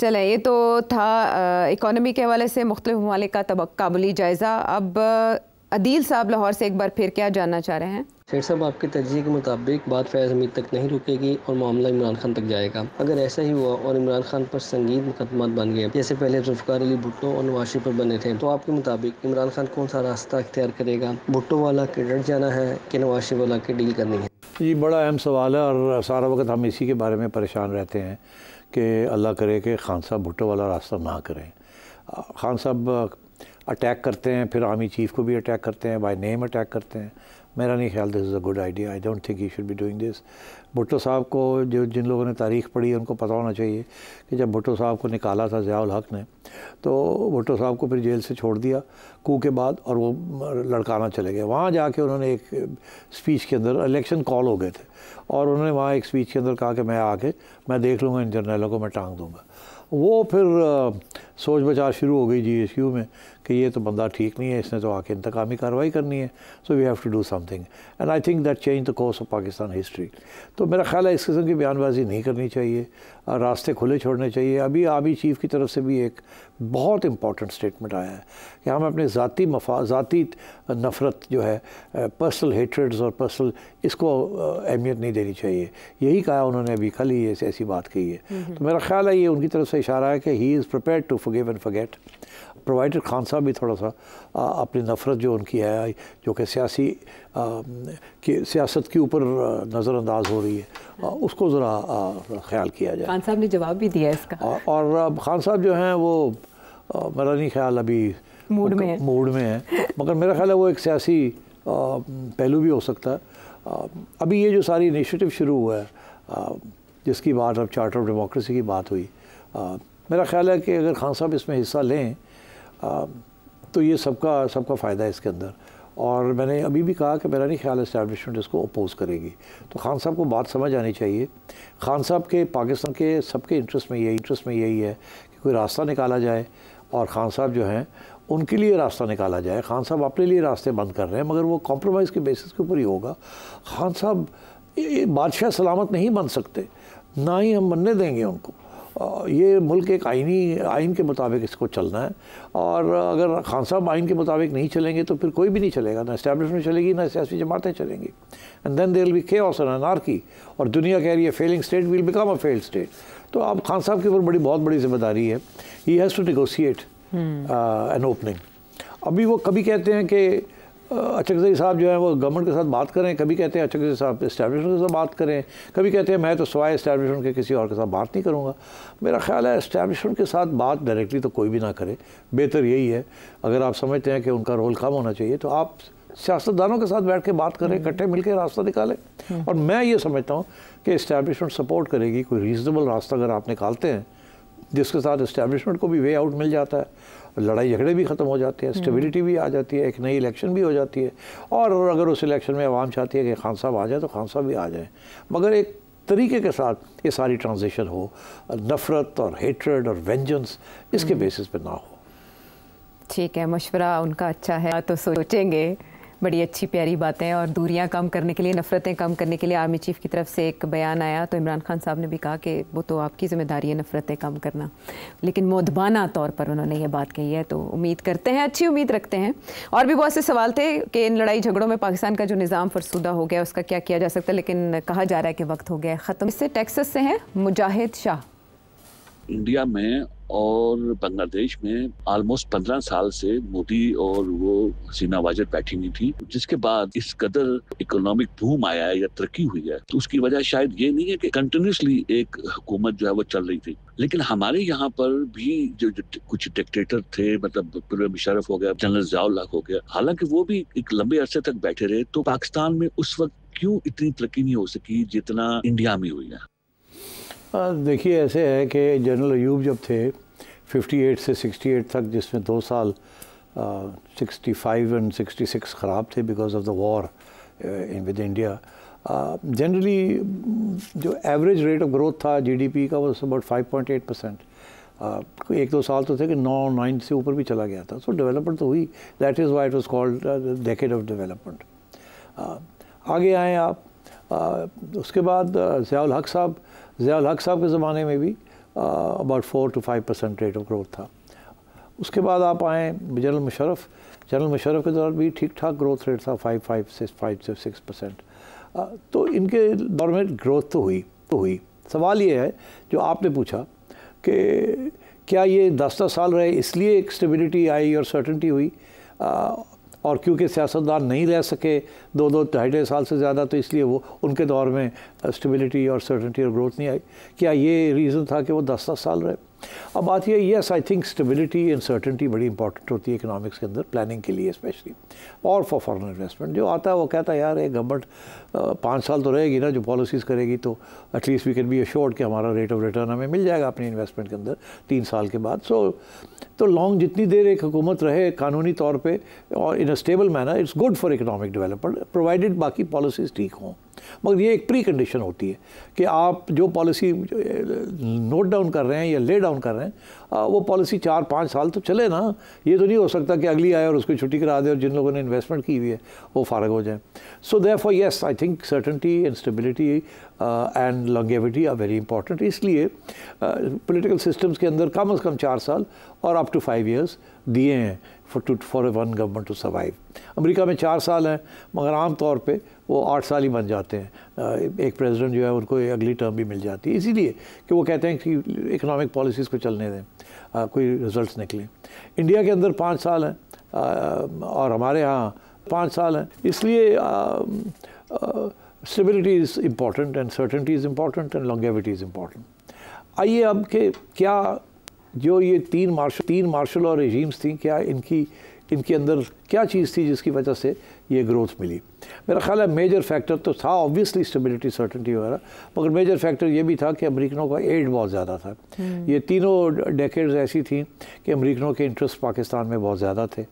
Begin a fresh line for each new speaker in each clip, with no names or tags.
चलें ये तो था इकोनॉमी के हवाले से मुख्तु ममालिक का तब काबुली जायज़ा अब अदील साहब लाहौर से एक बार फिर क्या जानना चाह रहे हैं शेर साहब आपके तजिए के मुताबिक बात फैज़ हमीद तक नहीं रुकेगी और मामला इमरान खान तक जाएगा अगर ऐसा ही हुआ और इमरान खान पर संगीन मुकदमा बन गए जैसे पहले जुल्फकार अली भुट्टो और नवाशी पर बने थे तो आपके मुताबिक इमरान खान कौन सा रास्ता अख्तियार करेगा भुट्टो वाला के डट जाना है कि नवाशी वाला के डील करनी है ये बड़ा अहम सवाल है और सारा वक्त हम इसी के बारे में परेशान रहते हैं कि अल्लाह करे कि खान साहब भुट्टो वाला रास्ता ना करें खान साहब अटैक करते हैं फिर आर्मी चीफ़ को भी अटैक करते हैं बाय नेम अटैक करते हैं मेरा नहीं ख्याल this is a good idea I don't think he should be doing this Bhutto साहब को जो जिन लोगों ने तारीख़ पढ़ी है उनको पता होना चाहिए कि जब भुट्टो साहब को निकाला था जयाल हक ने तो भुट्टो साहब को फिर जेल से छोड़ दिया कू के बाद और वो लड़काना चले गए वहाँ जाके उन्होंने एक स्पीच के अंदर इलेक्शन कॉल हो गए थे और उन्होंने वहाँ एक स्पीच के अंदर कहा कि मैं आके मैं देख लूँगा इन जर्नलों को मैं टांग दूँगा वो फिर सोच बचार शुरू हो गई जी एस यू में कि ये तो बंदा ठीक नहीं है इसने तो आके इंतकामी कार्रवाई करनी है so we have to do something and I think that change the course of Pakistan history तो मेरा ख्याल है इस किस्म की बयानबाजी नहीं करनी चाहिए रास्ते खुले छोड़ने चाहिए अभी आर्मी चीफ की तरफ से भी एक बहुत इम्पॉर्टेंट स्टेटमेंट आया है कि हम अपने ज़ाती मफा ज़ाती नफ़रत जो है पर्सनल हेट्रेड्स और पर्सनल इसको अहमियत नहीं देनी चाहिए यही कहा उन्होंने अभी कल ही ऐसी ऐसी बात कही है हम्म, हम्म। तो मेरा ख्याल है ये उनकी तरफ से इशारा है कि he is prepare to forgive and forget provider Khan साहब भी थोड़ा सा आ, अपनी नफ़रत जो उनकी है जो कि सियासी कि सियासत के ऊपर नज़रअंदाज हो रही है आ, उसको ज़रा ख्याल किया जाए खान साहब ने जवाब भी दिया इसका आ, और खान साहब जो हैं वो मेरा नहीं ख्याल अभी मूड में मूड में है मगर मेरा ख्याल है वो एक सियासी पहलू भी हो सकता है अभी ये जो सारी इनिशिएटिव शुरू हुआ है जिसकी बात अब चार्टर ऑफ डेमोक्रेसी की बात हुई मेरा ख्याल है कि अगर खान साहब इसमें हिस्सा लें तो ये सबका सबका फ़ायदा है इसके अंदर और मैंने अभी भी कहा कि मेरा नहीं ख्याल इस्टेबलिशमेंट इसको अपोज़ करेगी तो खान साहब को बात समझ आनी चाहिए खान साहब के पाकिस्तान के सबके इंटरेस्ट में यही इंटरेस्ट में यही है कि कोई रास्ता निकाला जाए और ख़ान साहब जो हैं उनके लिए रास्ता निकाला जाए खान साहब अपने लिए रास्ते बंद कर रहे हैं मगर वो कॉम्प्रोमाइज़ के बेसिस के ऊपर ही होगा खान साहब बादशाह सलामत नहीं बन सकते ना ही हम बनने देंगे उनको ये मुल्क एक आइनी आइन के मुताबिक इसको चलना है और अगर खान साहब आइन के मुताबिक नहीं चलेंगे तो फिर कोई भी नहीं चलेगा ना इस्टेब्लिशमेंट चलेगी ना सियासी जमातें चलेंगी and then there will be के और की और दुनिया कह रही है failing state will become a failed state तो आप खान साहब के ऊपर बड़ी बहुत बड़ी जिम्मेदारी है he has to negotiate an opening अभी वो कभी कहते हैं कि uh, अचकजई साहब जो है वो गवर्नमेंट के साथ बात करें कभी कहते हैं अचकजई साहब इस्टेबलिशमेंट के साथ बात करें कभी कहते हैं मैं तो सवाए इस्टेबलिशमेंट के किसी और के साथ बात नहीं करूँगा मेरा ख्याल है इस्टेबलिशमेंट के साथ बात डायरेक्टली तो कोई भी ना करे बेहतर यही है अगर आप समझते हैं कि उनका रोल कम होना चाहिए तो आप सियासतदानों के साथ बैठ के बात करें हम्म। इकट्ठे मिलकर रास्ता निकालें हम्म। और मैं ये समझता हूँ कि इस्टेब्लिशमेंट सपोर्ट करेगी कोई रीजनेबल रास्ता अगर आप निकालते हैं जिसके साथ इस्टेब्लिशमेंट को भी वे आउट मिल जाता है लड़ाई झगड़े भी ख़त्म हो जाते हैं स्टेबिलिटी भी आ जाती है एक नई इलेक्शन भी हो जाती है और, अगर उस इलेक्शन में आवाम चाहती है कि खान साहब आ जाए तो खान साहब भी आ जाएँ मगर एक तरीके के साथ ये सारी ट्रांजेक्शन हो नफ़रत और हेट्रेड और वेंजेंस इसके बेसिस हम्म। पे ना हो ठीक है मशवरा उनका अच्छा है तो सोचेंगे बड़ी अच्छी प्यारी बातें और दूरियां कम करने के लिए नफ़रतें कम करने के लिए आर्मी चीफ की तरफ से एक बयान आया तो इमरान खान साहब ने भी कहा कि वो तो आपकी ज़िम्मेदारी है नफ़रतें कम करना लेकिन मोदबाना तौर पर उन्होंने ये बात कही है तो उम्मीद करते हैं अच्छी उम्मीद रखते हैं और भी बहुत से सवाल थे कि इन लड़ाई झगड़ों में पाकिस्तान का जो निज़ाम फरसूदा हो गया उसका क्या किया जा सकता है लेकिन कहा जा रहा है कि वक्त हो गया ख़त्म इससे टैक्सस से हैं मुजाहिद शाह इंडिया में और बांग्लादेश में ऑलमोस्ट पंद्रह साल से मोदी और वो हसीना वाजर बैठी हुई थी जिसके बाद इस कदर इकोनॉमिक धूम आया है या तरक्की हुई है तो उसकी वजह शायद ये नहीं है कि कंटिन्यूसली एक हुकूमत जो है वो चल रही थी लेकिन हमारे यहाँ पर भी जो, जो कुछ डिक्टेटर थे मतलब पूर्व मुशरफ हो गया जनरल जियाउल हो गया हालांकि वो भी एक लंबे अरसे तक बैठे रहे तो पाकिस्तान में उस वक्त क्यों इतनी तरक्की नहीं हो सकी जितना इंडिया में हुई है देखिए ऐसे है कि जनरल अयूब जब थे 58 से 68 तक जिसमें दो साल sixty five and sixty six ख़राब थे because of the war in with India generally जो एवरेज रेट ऑफ ग्रोथ था जीडीपी का वो about five point eight percent एक दो साल तो थे कि नौ नाइन से ऊपर भी चला गया था सो so, डेवलपमेंट तो हुई that is why it was called decade of development आगे आए आप uh, उसके बाद ज़ियाल uh, हक साहब ज़ियाल हक साहब के ज़माने में भी uh, about four to five percent rate of growth था उसके बाद आप आएँ जनरल मुशरफ जनरल मुशरफ के दौरान भी ठीक ठाक ग्रोथ रेट था फाइव फाइव से फाइव से सिक्स परसेंट तो इनके दौर में ग्रोथ तो हुई तो हुई सवाल ये है जो आपने पूछा कि क्या ये दस दस साल रहे इसलिए एक स्टेबिलिटी आई और सर्टनटी हुई uh, और क्योंकि सियासतदान नहीं रह सके दो दो ढाई ढाई साल से ज़्यादा तो इसलिए वो उनके दौर में स्टेबिलिटी और सर्टनटी और ग्रोथ नहीं आई क्या ये रीज़न था कि वो दस दस साल रहे अब बात यह yes I think stability uncertainty बड़ी इंपॉर्टेंट होती है इकोनॉमिक्स के अंदर प्लानिंग के लिए स्पेशली और फॉर फॉरन इन्वेस्टमेंट जो आता है वो कहता है यार एक गवर्नमेंट पाँच साल तो रहेगी ना जो पॉलिसीज़ करेगी तो at least we can be assured कि हमारा रेट ऑफ रिटर्न हमें मिल जाएगा अपनी इन्वेस्टमेंट के अंदर तीन साल के बाद सो so, तो लॉन्ग जितनी देर एक हुकूमत रहे कानूनी तौर पर और in a stable manner it's good for economic development provided बाकी पॉलिसीज़ ठीक हों मगर ये एक प्री कंडीशन होती है कि आप जो पॉलिसी नोट डाउन कर रहे हैं या ले डाउन कर रहे हैं वो पॉलिसी चार पाँच साल तो चले ना ये तो नहीं हो सकता कि अगली आए और उसको छुट्टी करा दे और जिन लोगों ने इन्वेस्टमेंट की हुई है वो फारग हो जाए so therefore yes I think certainty and stability and longevity are very important इसलिए पॉलिटिकल uh, सिस्टम्स के अंदर कम अज़ कम चार साल और अप टू फाइव ईयर्स दिए हैं for to for one government to survive America में चार साल हैं मगर आम तौर पे वो आठ साल ही बन जाते हैं uh, एक प्रेसिडेंट जो है उनको अगली टर्म भी मिल जाती है इसीलिए कि वो कहते हैं कि इकोनॉमिक पॉलिसीज़ को चलने दें uh, कोई रिजल्ट्स निकलें इंडिया के अंदर पाँच साल हैं और हमारे यहाँ पाँच साल हैं इसलिए आ, um, stability is important and certainty is important and longevity is important. आइए अब के क्या जो ये तीन मार्शल तीन मार्शल और रेजिम्स थी क्या इनकी इनके अंदर क्या चीज़ थी जिसकी वजह से ये ग्रोथ मिली मेरा ख्याल है मेजर फैक्टर तो था ऑब्वियसली स्टेबिलिटी सर्टनटी वगैरह मगर मेजर फैक्टर ये भी था कि अमरीकनों का एड बहुत ज़्यादा था हम्म। ये तीनों डेकेड्स ऐसी थी कि अमरीकनों के इंटरेस्ट पाकिस्तान में बहुत ज़्यादा थे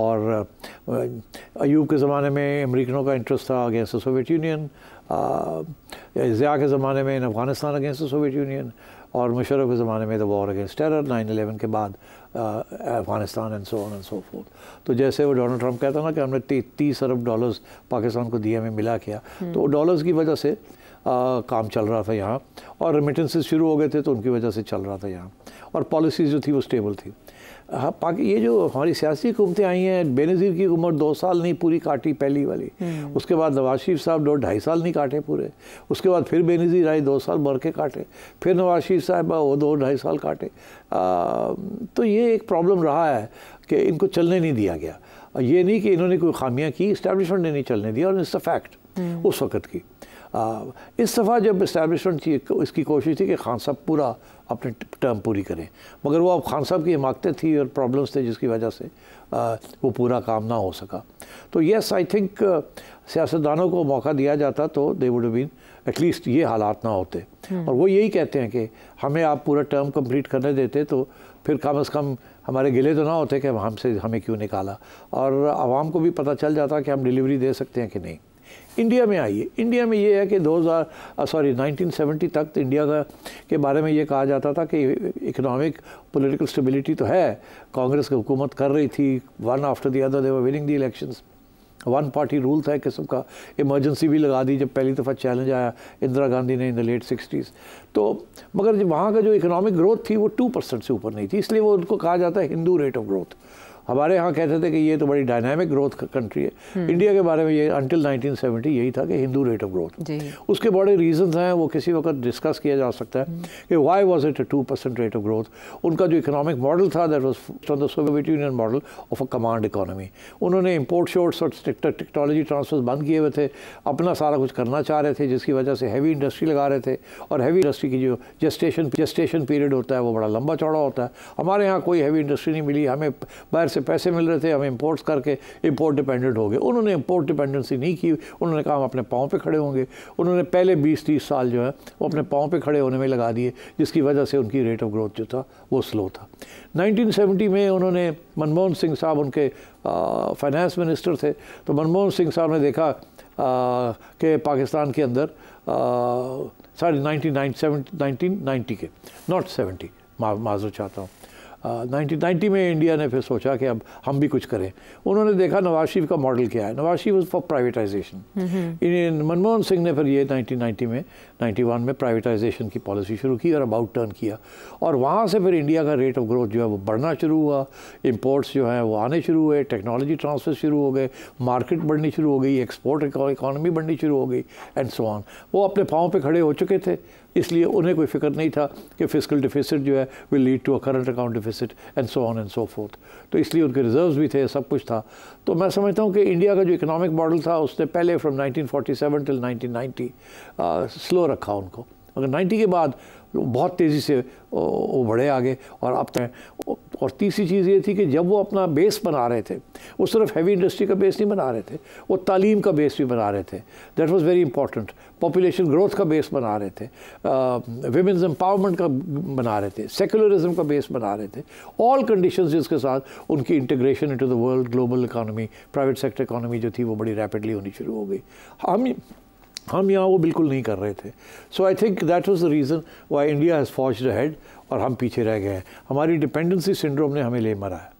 और अयूब के ज़माने में अमरीकनों का इंटरेस्ट था अगेंस्ट सोवियत यूनियन ज़िया के ज़माने में अफ़गानिस्तान अगेंस्ट सोवियत यूनियन और मुशरफ के ज़माने में the war against terror nine eleven के बाद Afghanistan and so on and so forth तो जैसे वो डोनाल्ड ट्रंप कहता ना कि हमने तीस अरब डॉलर्स पाकिस्तान को दिए में मिला किया हम्म। तो डॉलर्स की वजह से आ, uh, काम चल रहा था यहाँ और रेमिटेंसेज शुरू हो गए थे तो उनकी वजह से चल रहा था यहाँ और पॉलिसीज़ जो थी वो स्टेबल थी हाँ पाकि ये जो हमारी सियासी हुकूमतें आई हैं बेनज़ीर की उम्र दो साल नहीं पूरी काटी पहली वाली हम्म। उसके बाद नवाज शरीफ साहब दो ढाई साल नहीं काटे पूरे उसके बाद फिर बेनज़ीर आई दो साल भर के काटे फिर नवाज शरीफ साहब वो दो ढाई साल काटे आ, तो ये एक प्रॉब्लम रहा है कि इनको चलने नहीं दिया गया ये नहीं कि इन्होंने कोई ख़ामियाँ की इस्टेब्लिशमेंट ने नहीं चलने दिया और इट्स अ फैक्ट उस वक्त की इस दफ़ा जब इस्टेबलिशमेंट की इसकी कोशिश थी कि खान साहब पूरा अपने टर्म पूरी करें मगर वो अब खान साहब की हिमाकतें थी और प्रॉब्लम्स थे जिसकी वजह से आ, वो पूरा काम ना हो सका तो येस आई थिंक सियासतदानों को मौका दिया जाता तो दे वुड बीन एटलीस्ट ये हालात ना होते हम्म। और वो यही कहते हैं कि हमें आप पूरा टर्म कम्प्लीट करने देते तो फिर कम अज़ कम हमारे गिले तो ना होते कि हमसे हमें क्यों निकाला और आवाम को भी पता चल जाता कि हम डिलीवरी दे सकते हैं कि नहीं इंडिया में आइए इंडिया में ये है कि 2000 सॉरी 1970 तक तो इंडिया का के बारे में ये कहा जाता था कि इकोनॉमिक पॉलिटिकल स्टेबिलिटी तो है कांग्रेस की हुकूमत कर रही थी one after the other they were winning the elections one party rule था एक किस्म का इमरजेंसी भी लगा दी जब पहली दफ़ा चैलेंज आया इंदिरा गांधी ने इन द लेट सिक्सटीज़ तो मगर जब वहाँ का जो इकोनॉमिक ग्रोथ थी वो टू परसेंट से ऊपर नहीं थी इसलिए वो उनको कहा जाता है हिंदू रेट ऑफ ग्रोथ हमारे यहाँ कहते थे कि ये तो बड़ी डायनामिक ग्रोथ कंट्री है इंडिया हम्म। के बारे में ये अनटिल 1970 यही था कि हिंदू रेट ऑफ ग्रोथ उसके बड़े रीजंस हैं वो किसी वक्त डिस्कस किया जा सकता है हम्म। कि why was it a two percent rate of growth उनका जो इकोनॉमिक मॉडल था that was from the Soviet Union model of a command economy उन्होंने इम्पोर्ट शोर्ट्स और टेक्नोलॉजी ट्रांसफर्स बंद किए हुए थे अपना सारा कुछ करना चाह रहे थे जिसकी वजह से हैवी इंडस्ट्री लगा रहे थे और हैवी इंडस्ट्री की जो जस्टेशन जस्टेशन पीरियड होता है वो बड़ा लंबा चौड़ा होता है हमारे यहाँ कोई हैवी इंडस्ट्री नहीं मिली हमें बाहर से पैसे मिल रहे थे हम इम्पोर्ट्स करके इम्पोर्ट डिपेंडेंट हो गए उन्होंने इम्पोर्ट डिपेंडेंसी नहीं की उन्होंने कहा हम अपने पाँव पे खड़े होंगे उन्होंने पहले 20-30 साल जो है वो अपने पाँव पे खड़े होने में लगा दिए जिसकी वजह से उनकी रेट ऑफ ग्रोथ जो था वो स्लो था नाइनटीन में उन्होंने मनमोहन सिंह साहब उनके फाइनेंस मिनिस्टर थे तो मनमोहन सिंह साहब ने देखा कि पाकिस्तान के अंदर सॉरी नाइनटीन नाइनटी के नॉट सेवेंटी माजर चाहता हूँ 1990 हाँ, में इंडिया ने फिर सोचा कि अब हम भी कुछ करें उन्होंने देखा नवाज शरीफ का मॉडल क्या है Nawaz Sharif for privatization hmm, hmm. Manmohan Singh ने फिर ये 1990 में 91 में प्राइवेटाइजेशन की पॉलिसी शुरू की और अबाउट टर्न किया और वहाँ से फिर इंडिया का रेट ऑफ ग्रोथ जो है वो बढ़ना शुरू हुआ इम्पोर्ट्स जो हैं वो आने शुरू हुए टेक्नोलॉजी ट्रांसफर शुरू हो गए मार्केट बढ़नी शुरू हो गई एक्सपोर्ट इकॉनमी बढ़नी शुरू हो गई एंड सो ऑन वो अपने पाँव पर खड़े हो चुके थे इसलिए उन्हें कोई फिक्र नहीं था कि फिजिकल डिफिसिट जो है will lead to a current account deficit and so on and so forth तो इसलिए उनके रिजर्व्स भी थे सब कुछ था तो मैं समझता हूँ कि इंडिया का जो इकोनॉमिक मॉडल था उसने पहले फ्रॉम 1947 टिल 1990 स्लो रखा उनको मगर नाइन्टी के बाद बहुत तेज़ी से वो बढ़े आगे और अब तक और तीसरी चीज़ ये थी कि जब वो अपना बेस बना रहे थे वो सिर्फ हैवी इंडस्ट्री का बेस नहीं बना रहे थे वो तालीम का बेस भी बना रहे थे that was very important population growth का बेस बना रहे थे वेमेंस एम्पावरमेंट का बना रहे थे सेकुलरिज्म का बेस बना रहे थे ऑल कंडीशन जिसके साथ उनकी integration into the world global economy private sector economy जो थी वो बड़ी रैपिडली होनी शुरू हो गई हम हम यहाँ वो बिल्कुल नहीं कर रहे थे so I think that was the reason why India has forged ahead और हम पीछे रह गए हैं हमारी डिपेंडेंसी सिंड्रोम ने हमें ले मरा है